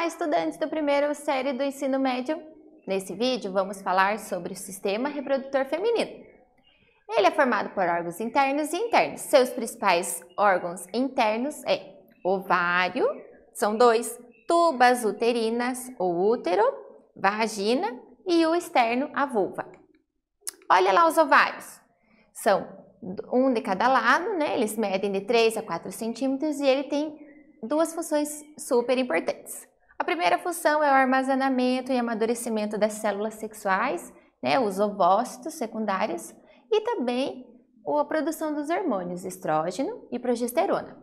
Olá, estudantes do primeiro série do ensino médio. Nesse vídeo, vamos falar sobre o sistema reprodutor feminino. Ele é formado por órgãos internos e internos. Seus principais órgãos internos é ovário, são dois, tubas uterinas, o útero, vagina e o externo, a vulva. Olha lá os ovários. São um de cada lado, né? Eles medem de 3 a 4 centímetros e ele tem duas funções super importantes primeira função é o armazenamento e amadurecimento das células sexuais, né, os ovócitos secundários, e também a produção dos hormônios estrógeno e progesterona.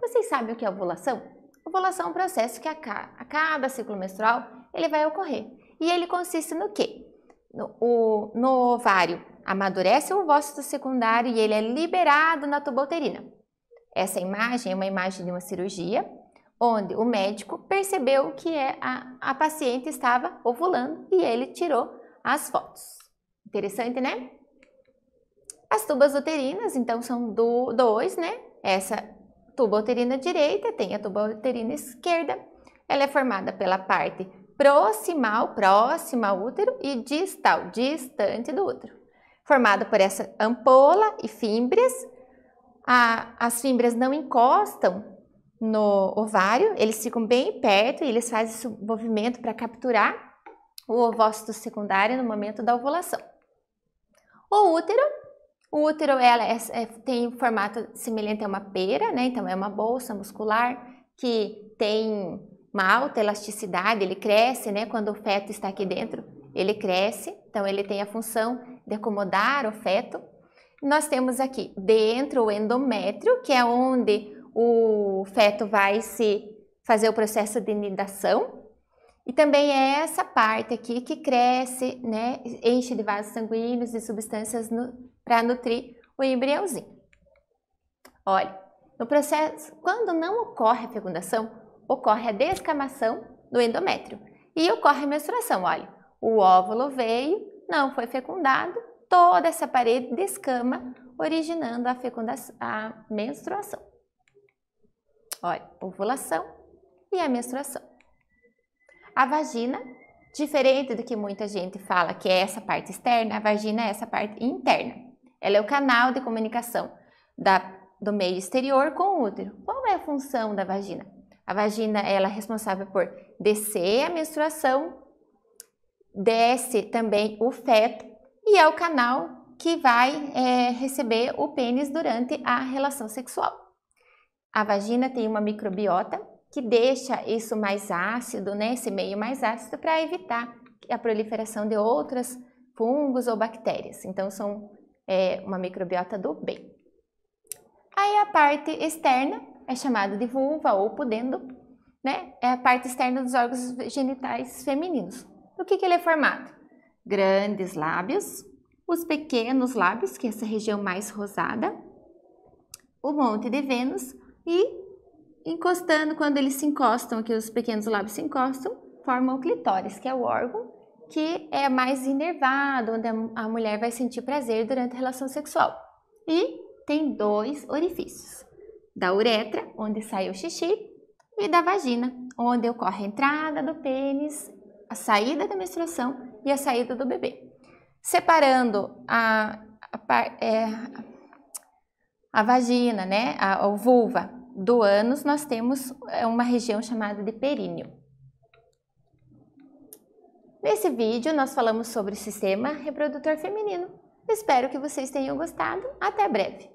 Vocês sabem o que é ovulação? Ovulação é um processo que a cada ciclo menstrual ele vai ocorrer. E ele consiste no quê? No, o, no ovário amadurece o ovócito secundário e ele é liberado na tuboterina. Essa imagem é uma imagem de uma cirurgia onde o médico percebeu que é a, a paciente estava ovulando e ele tirou as fotos. Interessante, né? As tubas uterinas, então, são do, dois, né? Essa tuba uterina direita tem a tuba uterina esquerda. Ela é formada pela parte proximal, próxima ao útero, e distal, distante do útero. Formada por essa ampola e fímbrias. A, as fímbrias não encostam no ovário, eles ficam bem perto e eles fazem esse movimento para capturar o ovócito secundário no momento da ovulação. O útero, o útero ela é, é, tem um formato semelhante a uma pera, né? Então é uma bolsa muscular que tem uma alta elasticidade, ele cresce, né? Quando o feto está aqui dentro, ele cresce, então ele tem a função de acomodar o feto. Nós temos aqui dentro o endométrio, que é onde o feto vai se fazer o processo de nidação. E também é essa parte aqui que cresce, né, enche de vasos sanguíneos e substâncias para nutrir o embriãozinho. Olha, no processo, quando não ocorre a fecundação, ocorre a descamação do endométrio e ocorre a menstruação. Olha, o óvulo veio, não foi fecundado, toda essa parede descama, originando a, fecundação, a menstruação. Olha, ovulação e a menstruação. A vagina, diferente do que muita gente fala que é essa parte externa, a vagina é essa parte interna. Ela é o canal de comunicação da, do meio exterior com o útero. Qual é a função da vagina? A vagina ela é responsável por descer a menstruação, desce também o feto e é o canal que vai é, receber o pênis durante a relação sexual. A vagina tem uma microbiota que deixa isso mais ácido, né, esse meio mais ácido, para evitar a proliferação de outras fungos ou bactérias. Então, são é, uma microbiota do bem. Aí a parte externa é chamada de vulva ou pudendo, né? É a parte externa dos órgãos genitais femininos. Do que, que ele é formado? Grandes lábios, os pequenos lábios, que é essa região mais rosada, o monte de Vênus, e encostando, quando eles se encostam, que os pequenos lábios se encostam, formam o clitóris, que é o órgão que é mais inervado, onde a mulher vai sentir prazer durante a relação sexual. E tem dois orifícios: da uretra, onde sai o xixi, e da vagina, onde ocorre a entrada do pênis, a saída da menstruação e a saída do bebê. Separando a, a, é, a vagina, né, a, a vulva do ânus, nós temos é, uma região chamada de períneo. Nesse vídeo nós falamos sobre o sistema reprodutor feminino. Espero que vocês tenham gostado. Até breve!